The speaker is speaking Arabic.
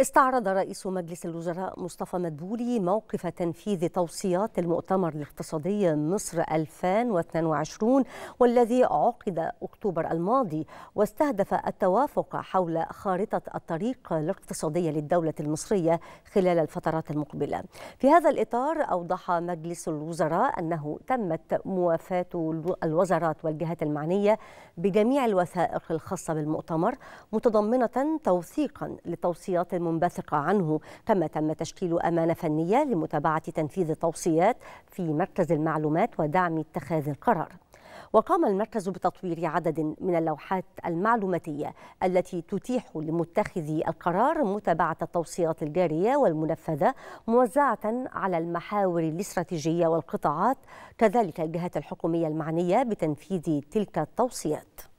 استعرض رئيس مجلس الوزراء مصطفى مدبولي موقف تنفيذ توصيات المؤتمر الاقتصادي مصر 2022 والذي عقد أكتوبر الماضي واستهدف التوافق حول خارطة الطريق الاقتصادية للدولة المصرية خلال الفترات المقبلة في هذا الإطار أوضح مجلس الوزراء أنه تمت موافاة الوزارات والجهات المعنية بجميع الوثائق الخاصة بالمؤتمر متضمنة توثيقا لتوصيات منبثقة عنه كما تم تشكيل أمانة فنية لمتابعة تنفيذ التوصيات في مركز المعلومات ودعم اتخاذ القرار وقام المركز بتطوير عدد من اللوحات المعلوماتية التي تتيح لمتخذي القرار متابعة التوصيات الجارية والمنفذة موزعة على المحاور الاستراتيجية والقطاعات كذلك الجهات الحكومية المعنية بتنفيذ تلك التوصيات